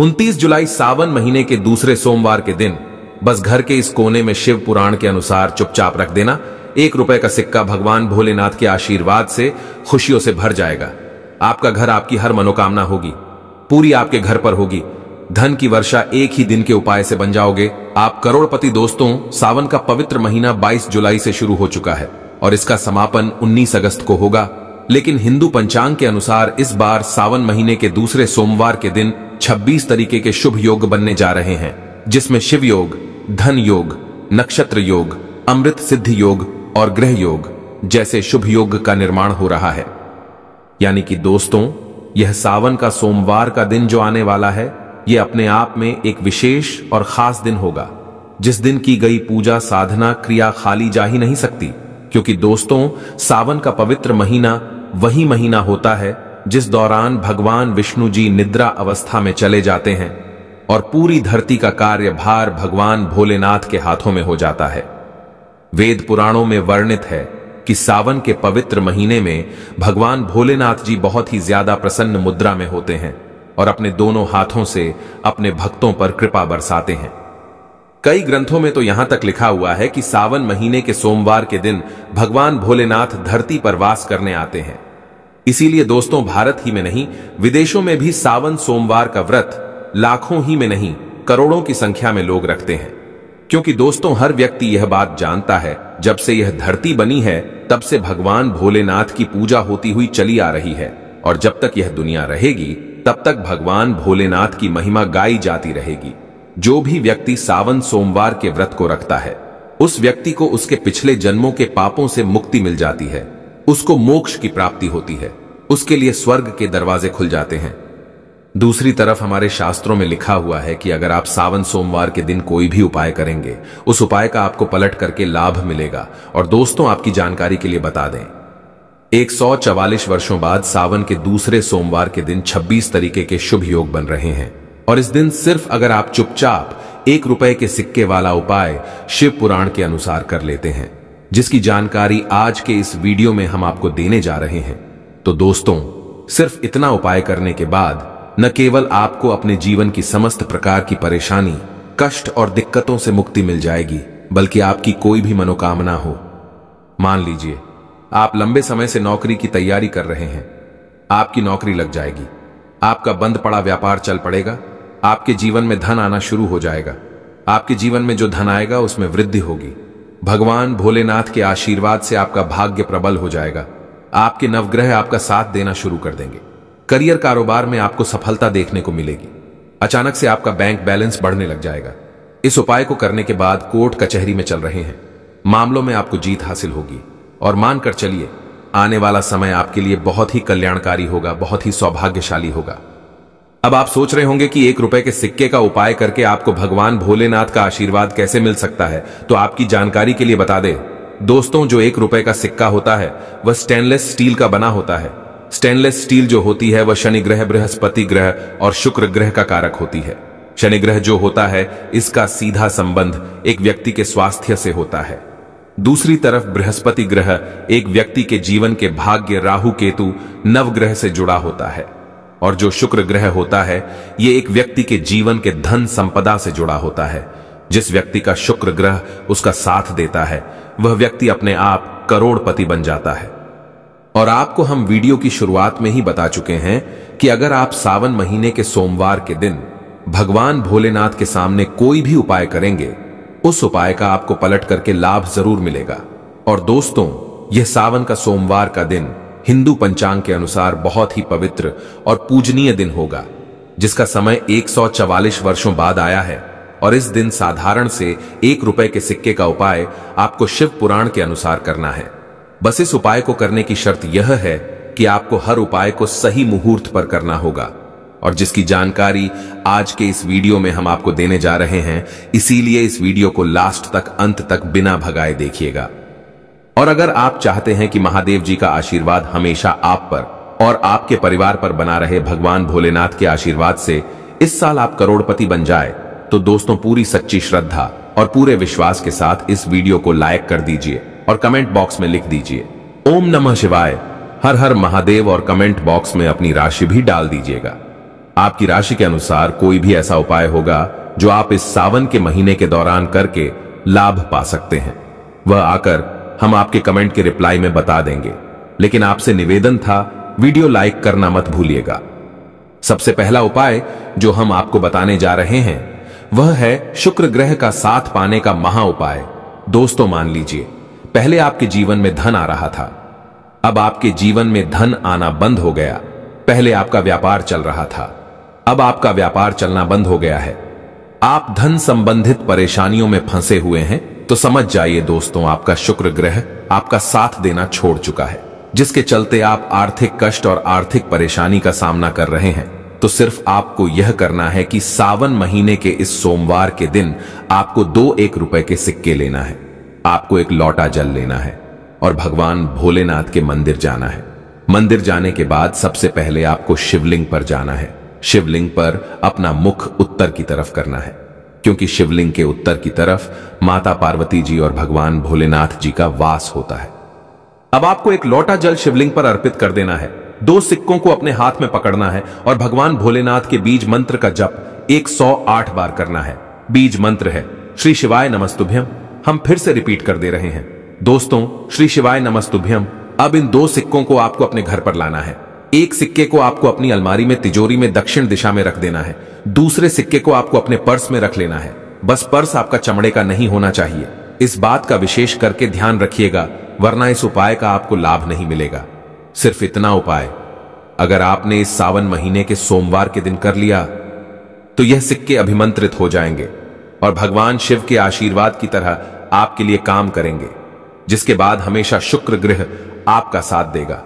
29 जुलाई सावन महीने के दूसरे सोमवार के दिन बस घर के इस कोने में शिव पुराण के अनुसार चुपचाप रख देना एक रुपए का सिक्का भगवान भोलेनाथ के आशीर्वाद से खुशियों से भर जाएगा आपका घर आपकी हर मनोकामना होगी पूरी आपके घर पर होगी धन की वर्षा एक ही दिन के उपाय से बन जाओगे आप करोड़पति दोस्तों सावन का पवित्र महीना 22 जुलाई से शुरू हो चुका है और इसका समापन 19 अगस्त को होगा लेकिन हिंदू पंचांग के अनुसार इस बार सावन महीने के दूसरे सोमवार के दिन 26 तरीके के शुभ योग बनने जा रहे हैं जिसमें शिव योग धन योग नक्षत्र योग अमृत सिद्धि योग और ग्रह योग जैसे शुभ योग का निर्माण हो रहा है यानी कि दोस्तों यह सावन का सोमवार का दिन जो आने वाला है यह अपने आप में एक विशेष और खास दिन होगा जिस दिन की गई पूजा साधना क्रिया खाली जा ही नहीं सकती क्योंकि दोस्तों सावन का पवित्र महीना वही महीना होता है जिस दौरान भगवान विष्णु जी निद्रा अवस्था में चले जाते हैं और पूरी धरती का कार्यभार भगवान भोलेनाथ के हाथों में हो जाता है वेद पुराणों में वर्णित है कि सावन के पवित्र महीने में भगवान भोलेनाथ जी बहुत ही ज्यादा प्रसन्न मुद्रा में होते हैं और अपने दोनों हाथों से अपने भक्तों पर कृपा बरसाते हैं कई ग्रंथों में तो यहां तक लिखा हुआ है कि सावन महीने के सोमवार के दिन भगवान भोलेनाथ धरती पर वास करने आते हैं इसीलिए दोस्तों भारत ही में नहीं विदेशों में भी सावन सोमवार का व्रत लाखों ही में नहीं करोड़ों की संख्या में लोग रखते हैं क्योंकि दोस्तों हर व्यक्ति यह बात जानता है जब से यह धरती बनी है तब से भगवान भोलेनाथ की पूजा होती हुई चली आ रही है और जब तक यह दुनिया रहेगी तब तक भगवान भोलेनाथ की महिमा गाई जाती रहेगी जो भी व्यक्ति सावन सोमवार के व्रत को रखता है उस व्यक्ति को उसके पिछले जन्मों के पापों से मुक्ति मिल जाती है उसको मोक्ष की प्राप्ति होती है उसके लिए स्वर्ग के दरवाजे खुल जाते हैं दूसरी तरफ हमारे शास्त्रों में लिखा हुआ है कि अगर आप सावन सोमवार के दिन कोई भी उपाय करेंगे उस उपाय का आपको पलट करके लाभ मिलेगा और दोस्तों आपकी जानकारी के लिए बता दें एक वर्षों बाद सावन के दूसरे सोमवार के दिन 26 तरीके के शुभ योग बन रहे हैं और इस दिन सिर्फ अगर आप चुपचाप एक रुपए के सिक्के वाला उपाय शिव पुराण के अनुसार कर लेते हैं जिसकी जानकारी आज के इस वीडियो में हम आपको देने जा रहे हैं तो दोस्तों सिर्फ इतना उपाय करने के बाद न केवल आपको अपने जीवन की समस्त प्रकार की परेशानी कष्ट और दिक्कतों से मुक्ति मिल जाएगी बल्कि आपकी कोई भी मनोकामना हो मान लीजिए आप लंबे समय से नौकरी की तैयारी कर रहे हैं आपकी नौकरी लग जाएगी आपका बंद पड़ा व्यापार चल पड़ेगा आपके जीवन में धन आना शुरू हो जाएगा आपके जीवन में जो धन आएगा उसमें वृद्धि होगी भगवान भोलेनाथ के आशीर्वाद से आपका भाग्य प्रबल हो जाएगा आपके नवग्रह आपका साथ देना शुरू कर देंगे करियर कारोबार में आपको सफलता देखने को मिलेगी अचानक से आपका बैंक बैलेंस बढ़ने लग जाएगा इस उपाय को करने के बाद कोर्ट कचहरी में चल रहे हैं मामलों में आपको जीत हासिल होगी और मानकर चलिए आने वाला समय आपके लिए बहुत ही कल्याणकारी होगा बहुत ही सौभाग्यशाली होगा अब आप सोच रहे होंगे कि एक रुपए के सिक्के का उपाय करके आपको भगवान भोलेनाथ का आशीर्वाद कैसे मिल सकता है तो आपकी जानकारी के लिए बता दे दोस्तों जो एक रुपए का सिक्का होता है वह स्टेनलेस स्टील का बना होता है स्टेनलेस स्टील जो होती है वह शनि ग्रह बृहस्पति ग्रह और शुक्र ग्रह का कारक होती है शनि ग्रह जो होता है इसका सीधा संबंध एक व्यक्ति के स्वास्थ्य से होता है दूसरी तरफ बृहस्पति ग्रह एक व्यक्ति के जीवन के भाग्य राहु केतु नवग्रह से जुड़ा होता है और जो शुक्र ग्रह होता है ये एक व्यक्ति के जीवन के धन संपदा से जुड़ा होता है जिस व्यक्ति का शुक्र ग्रह उसका साथ देता है वह व्यक्ति अपने आप करोड़पति बन जाता है और आपको हम वीडियो की शुरुआत में ही बता चुके हैं कि अगर आप सावन महीने के सोमवार के दिन भगवान भोलेनाथ के सामने कोई भी उपाय करेंगे उस उपाय का आपको पलट करके लाभ जरूर मिलेगा और दोस्तों यह सावन का सोमवार का दिन हिंदू पंचांग के अनुसार बहुत ही पवित्र और पूजनीय दिन होगा जिसका समय 144 वर्षों बाद आया है और इस दिन साधारण से एक रुपए के सिक्के का उपाय आपको शिव पुराण के अनुसार करना है बस इस उपाय को करने की शर्त यह है कि आपको हर उपाय को सही मुहूर्त पर करना होगा और जिसकी जानकारी आज के इस वीडियो में हम आपको देने जा रहे हैं इसीलिए इस वीडियो को लास्ट तक अंत तक बिना भगाए देखिएगा और अगर आप चाहते हैं कि महादेव जी का आशीर्वाद हमेशा आप पर और आपके परिवार पर बना रहे भगवान भोलेनाथ के आशीर्वाद से इस साल आप करोड़पति बन जाए तो दोस्तों पूरी सच्ची श्रद्धा और पूरे विश्वास के साथ इस वीडियो को लाइक कर दीजिए और कमेंट बॉक्स में लिख दीजिए ओम नमः शिवाय हर हर महादेव और कमेंट बॉक्स में अपनी राशि भी डाल दीजिएगा आपकी राशि के अनुसार कोई भी ऐसा उपाय होगा जो आप इस सावन के महीने के दौरान करके लाभ पा सकते हैं वह आकर हम आपके कमेंट के रिप्लाई में बता देंगे लेकिन आपसे निवेदन था वीडियो लाइक करना मत भूलिएगा सबसे पहला उपाय जो हम आपको बताने जा रहे हैं वह है शुक्र ग्रह का साथ पाने का महा उपाय दोस्तों मान लीजिए पहले आपके जीवन में धन आ रहा था अब आपके जीवन में धन आना बंद हो गया पहले आपका व्यापार चल रहा था अब आपका व्यापार चलना बंद हो गया है आप धन संबंधित परेशानियों में फंसे हुए हैं तो समझ जाइए दोस्तों आपका शुक्र ग्रह आपका साथ देना छोड़ चुका है जिसके चलते आप आर्थिक कष्ट और आर्थिक परेशानी का सामना कर रहे हैं तो सिर्फ आपको यह करना है कि सावन महीने के इस सोमवार के दिन आपको दो एक रुपए के सिक्के लेना है आपको एक लौटा जल लेना है और भगवान भोलेनाथ के मंदिर जाना है मंदिर जाने के बाद सबसे पहले आपको शिवलिंग पर जाना है शिवलिंग पर अपना मुख उत्तर की तरफ करना है क्योंकि शिवलिंग के उत्तर की तरफ माता पार्वती जी और भगवान भोलेनाथ जी का वास होता है अब आपको एक लोटा जल शिवलिंग पर अर्पित कर देना है दो सिक्कों को अपने हाथ में पकड़ना है और भगवान भोलेनाथ के बीज मंत्र का जप 108 बार करना है बीज मंत्र है श्री शिवाय नमस्तुभ्यम हम फिर से रिपीट कर दे रहे हैं दोस्तों श्री शिवाय नमस्तुभ्यम अब इन दो सिक्कों को आपको अपने घर पर लाना है एक सिक्के को आपको अपनी अलमारी में तिजोरी में दक्षिण दिशा में रख देना है दूसरे सिक्के को आपको अपने पर्स में रख लेना है बस पर्स आपका चमड़े का नहीं होना चाहिए इस बात का विशेष करके ध्यान रखिएगा वरना इस उपाय का आपको लाभ नहीं मिलेगा सिर्फ इतना उपाय अगर आपने इस सावन महीने के सोमवार के दिन कर लिया तो यह सिक्के अभिमंत्रित हो जाएंगे और भगवान शिव के आशीर्वाद की तरह आपके लिए काम करेंगे जिसके बाद हमेशा शुक्र ग्रह आपका साथ देगा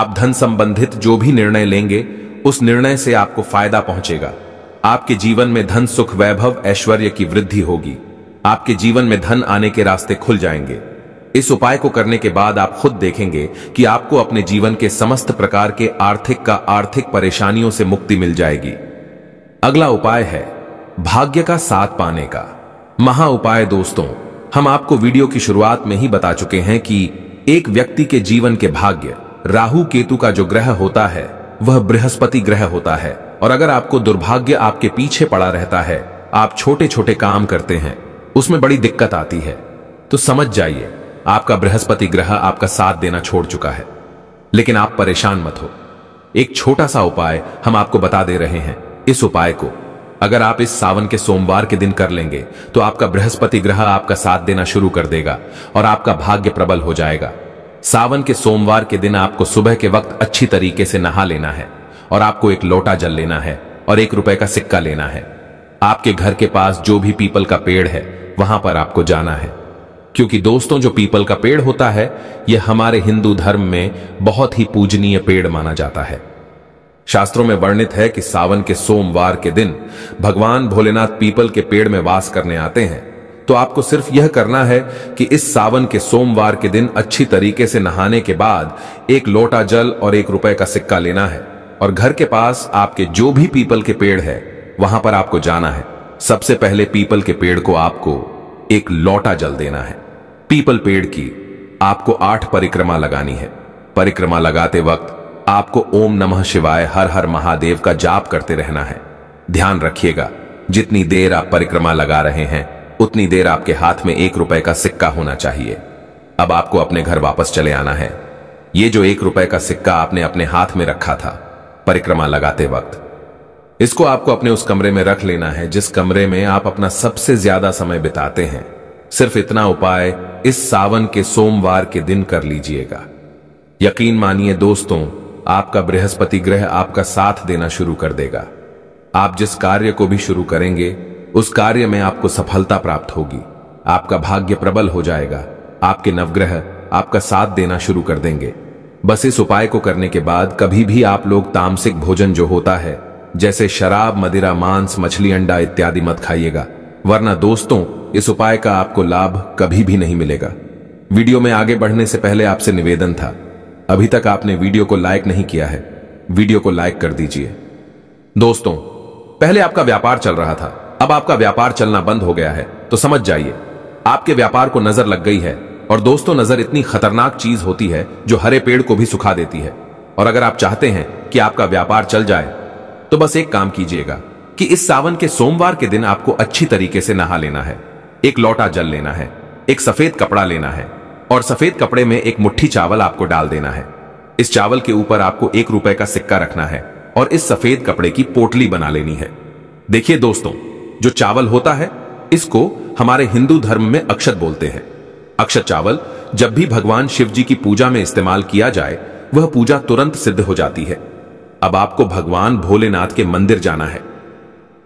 आप धन संबंधित जो भी निर्णय लेंगे उस निर्णय से आपको फायदा पहुंचेगा आपके जीवन में धन सुख वैभव ऐश्वर्य की वृद्धि होगी आपके जीवन में धन आने के रास्ते खुल जाएंगे इस उपाय को करने के बाद आप खुद देखेंगे कि आपको अपने जीवन के समस्त प्रकार के आर्थिक का आर्थिक परेशानियों से मुक्ति मिल जाएगी अगला उपाय है भाग्य का साथ पाने का महा उपाय दोस्तों हम आपको वीडियो की शुरुआत में ही बता चुके हैं कि एक व्यक्ति के जीवन के भाग्य राहु केतु का जो ग्रह होता है वह बृहस्पति ग्रह होता है और अगर आपको दुर्भाग्य आपके पीछे पड़ा रहता है आप छोटे छोटे काम करते हैं उसमें बड़ी दिक्कत आती है तो समझ जाइए आपका बृहस्पति ग्रह आपका साथ देना छोड़ चुका है लेकिन आप परेशान मत हो एक छोटा सा उपाय हम आपको बता दे रहे हैं इस उपाय को अगर आप इस सावन के सोमवार के दिन कर लेंगे तो आपका बृहस्पति ग्रह आपका साथ देना शुरू कर देगा और आपका भाग्य प्रबल हो जाएगा सावन के सोमवार के दिन आपको सुबह के वक्त अच्छी तरीके से नहा लेना है और आपको एक लोटा जल लेना है और एक रुपए का सिक्का लेना है आपके घर के पास जो भी पीपल का पेड़ है वहां पर आपको जाना है क्योंकि दोस्तों जो पीपल का पेड़ होता है यह हमारे हिंदू धर्म में बहुत ही पूजनीय पेड़ माना जाता है शास्त्रों में वर्णित है कि सावन के सोमवार के दिन भगवान भोलेनाथ पीपल के पेड़ में वास करने आते हैं तो आपको सिर्फ यह करना है कि इस सावन के सोमवार के दिन अच्छी तरीके से नहाने के बाद एक लोटा जल और एक रुपए का सिक्का लेना है और घर के पास आपके जो भी पीपल के पेड़ है वहां पर आपको जाना है सबसे पहले पीपल के पेड़ को आपको एक लौटा जल देना है पीपल पेड़ की आपको आठ परिक्रमा लगानी है परिक्रमा लगाते वक्त आपको ओम नमः शिवाय हर हर महादेव का जाप करते रहना है ध्यान रखिएगा जितनी देर आप परिक्रमा लगा रहे हैं उतनी देर आपके हाथ में एक रुपए का सिक्का होना चाहिए अब आपको अपने घर वापस चले आना है ये जो एक रुपए का सिक्का आपने अपने हाथ में रखा था परिक्रमा लगाते वक्त इसको आपको अपने उस कमरे में रख लेना है जिस कमरे में आप अपना सबसे ज्यादा समय बिताते हैं सिर्फ इतना उपाय इस सावन के सोमवार के दिन कर लीजिएगा यकीन मानिए दोस्तों आपका बृहस्पति ग्रह आपका साथ देना शुरू कर देगा आप जिस कार्य को भी शुरू करेंगे उस कार्य में आपको सफलता प्राप्त होगी आपका भाग्य प्रबल हो जाएगा आपके नवग्रह आपका साथ देना शुरू कर देंगे बस इस उपाय को करने के बाद कभी भी आप लोग तामसिक भोजन जो होता है जैसे शराब मदिरा मांस मछली अंडा इत्यादि मत खाइएगा वरना दोस्तों इस उपाय का आपको लाभ कभी भी नहीं मिलेगा वीडियो में आगे बढ़ने से पहले आपसे निवेदन था अभी तक आपने वीडियो को लाइक नहीं किया है वीडियो को लाइक कर दीजिए दोस्तों पहले आपका व्यापार चल रहा था अब आपका व्यापार चलना बंद हो गया है तो समझ जाइए आपके व्यापार को नजर लग गई है और दोस्तों नजर इतनी खतरनाक चीज होती है जो हरे पेड़ को भी सुखा देती है और अगर आप चाहते हैं कि आपका व्यापार चल जाए तो बस एक काम कीजिएगा कि इस सावन के सोमवार के दिन आपको अच्छी तरीके से नहा लेना है एक लोटा जल लेना है एक सफेद कपड़ा लेना है और सफेद कपड़े में एक मुट्ठी चावल आपको डाल देना है इस चावल के ऊपर आपको एक रुपए का सिक्का रखना है और इस सफेद कपड़े की पोटली बना लेनी है देखिए दोस्तों जो चावल होता है इसको हमारे हिंदू धर्म में अक्षत बोलते हैं अक्षत चावल जब भी भगवान शिव जी की पूजा में इस्तेमाल किया जाए वह पूजा तुरंत सिद्ध हो जाती है अब आपको भगवान भोलेनाथ के मंदिर जाना है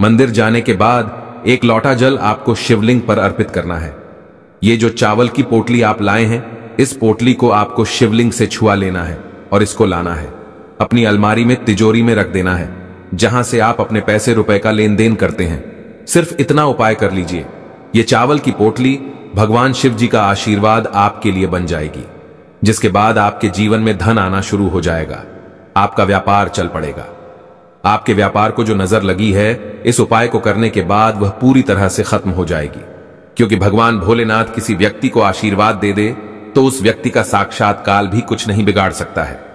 मंदिर जाने के बाद एक लौटा जल आपको शिवलिंग पर अर्पित करना है ये जो चावल की पोटली आप लाए हैं इस पोटली को आपको शिवलिंग से छुआ लेना है और इसको लाना है अपनी अलमारी में तिजोरी में रख देना है जहां से आप अपने पैसे रुपए का लेन देन करते हैं सिर्फ इतना उपाय कर लीजिए यह चावल की पोटली भगवान शिव जी का आशीर्वाद आपके लिए बन जाएगी जिसके बाद आपके जीवन में धन आना शुरू हो जाएगा आपका व्यापार चल पड़ेगा आपके व्यापार को जो नजर लगी है इस उपाय को करने के बाद वह पूरी तरह से खत्म हो जाएगी क्योंकि भगवान भोलेनाथ किसी व्यक्ति को आशीर्वाद दे दे तो उस व्यक्ति का साक्षात्काल भी कुछ नहीं बिगाड़ सकता है